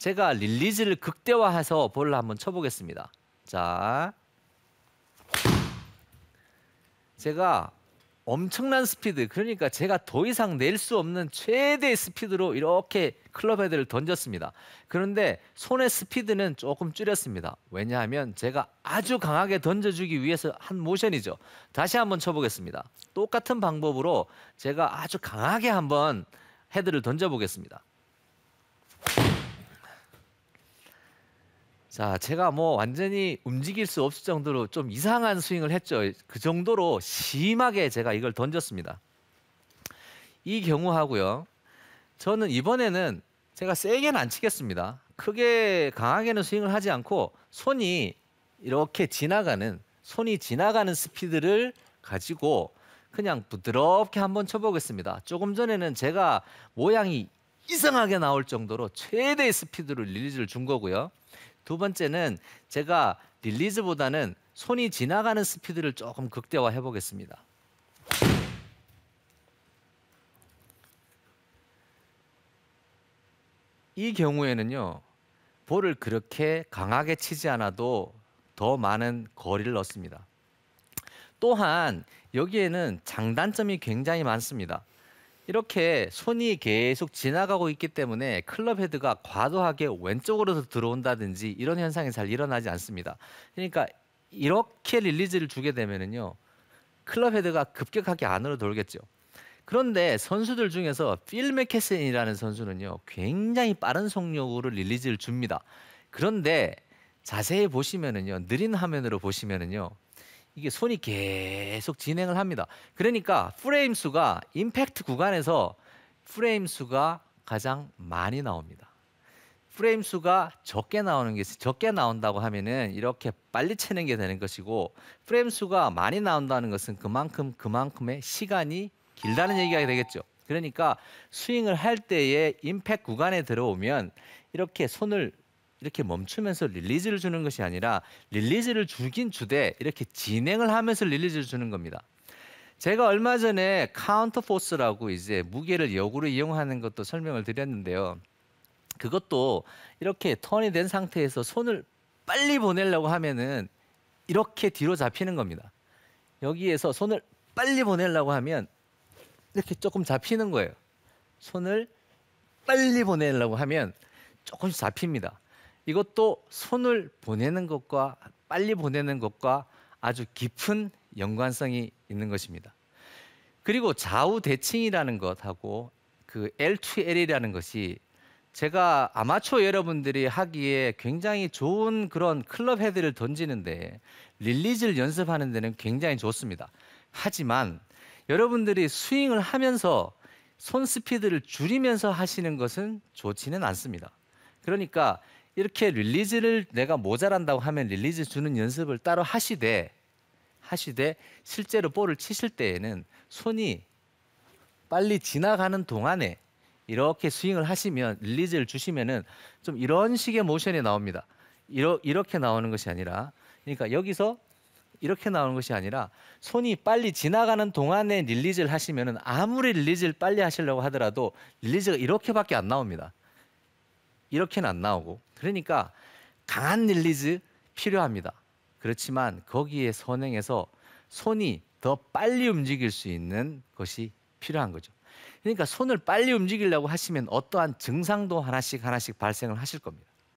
제가 릴리즈를 극대화해서 볼을 한번 쳐보겠습니다. 자, 제가 엄청난 스피드 그러니까 제가 더 이상 낼 수 없는 최대의 스피드로 이렇게 클럽 헤드를 던졌습니다. 그런데 손의 스피드는 조금 줄였습니다. 왜냐하면 제가 아주 강하게 던져주기 위해서 한 모션이죠. 다시 한번 쳐보겠습니다. 똑같은 방법으로 제가 아주 강하게 한번 헤드를 던져보겠습니다. 자, 제가 뭐 완전히 움직일 수 없을 정도로 좀 이상한 스윙을 했죠. 그 정도로 심하게 제가 이걸 던졌습니다. 이 경우 하고요. 저는 이번에는 제가 세게는 안 치겠습니다. 크게 강하게는 스윙을 하지 않고 손이 이렇게 지나가는 손이 지나가는 스피드를 가지고 그냥 부드럽게 한번 쳐보겠습니다. 조금 전에는 제가 모양이 이상하게 나올 정도로 최대의 스피드를 릴리즈를 준 거고요. 두 번째는 제가 릴리즈보다는 손이 지나가는 스피드를 조금 극대화해 보겠습니다. 이 경우에는요. 볼을 그렇게 강하게 치지 않아도 더 많은 거리를 넣습니다. 또한 여기에는 장단점이 굉장히 많습니다. 이렇게 손이 계속 지나가고 있기 때문에 클럽 헤드가 과도하게 왼쪽으로 들어온다든지 이런 현상이 잘 일어나지 않습니다. 그러니까 이렇게 릴리즈를 주게 되면요 클럽 헤드가 급격하게 안으로 돌겠죠. 그런데 선수들 중에서 필 맥케슨이라는 선수는요. 굉장히 빠른 속력으로 릴리즈를 줍니다. 그런데 자세히 보시면은요. 느린 화면으로 보시면은요. 이게 손이 계속 진행을 합니다. 그러니까 프레임 수가 임팩트 구간에서 프레임 수가 가장 많이 나옵니다. 프레임 수가 적게 나오는 게 적게 나온다고 하면은 이렇게 빨리 채는 게 되는 것이고 프레임 수가 많이 나온다는 것은 그만큼 그만큼의 시간이 길다는 얘기가 되겠죠. 그러니까 스윙을 할 때에 임팩 트 구간에 들어오면 이렇게 손을 이렇게 멈추면서 릴리즈를 주는 것이 아니라 릴리즈를 주긴 주되 이렇게 진행을 하면서 릴리즈를 주는 겁니다. 제가 얼마 전에 카운터 포스라고 이제 무게를 역으로 이용하는 것도 설명을 드렸는데요. 그것도 이렇게 턴이 된 상태에서 손을 빨리 보내려고 하면은 이렇게 뒤로 잡히는 겁니다. 여기에서 손을 빨리 보내려고 하면 이렇게 조금 잡히는 거예요. 손을 빨리 보내려고 하면 조금씩 잡힙니다. 이것도 손을 보내는 것과 빨리 보내는 것과 아주 깊은 연관성이 있는 것입니다. 그리고 좌우 대칭이라는 것하고 그 L2L이라는 것이 제가 아마추어 여러분들이 하기에 굉장히 좋은 그런 클럽 헤드를 던지는데 릴리즈를 연습하는 데는 굉장히 좋습니다. 하지만 여러분들이 스윙을 하면서 손 스피드를 줄이면서 하시는 것은 좋지는 않습니다. 그러니까 이렇게 릴리즈를 내가 모자란다고 하면 릴리즈 주는 연습을 따로 하시되 하시되 실제로 볼을 치실 때에는 손이 빨리 지나가는 동안에 이렇게 스윙을 하시면 릴리즈를 주시면은 좀 이런 식의 모션이 나옵니다. 이러, 이렇게 나오는 것이 아니라 그러니까 여기서 이렇게 나오는 것이 아니라 손이 빨리 지나가는 동안에 릴리즈를 하시면은 아무리 릴리즈를 빨리 하시려고 하더라도 릴리즈가 이렇게밖에 안 나옵니다. 이렇게는 안 나오고 그러니까 강한 릴리즈 필요합니다. 그렇지만 거기에 선행해서 손이 더 빨리 움직일 수 있는 것이 필요한 거죠. 그러니까 손을 빨리 움직이려고 하시면 어떠한 증상도 하나씩 하나씩 발생을 하실 겁니다.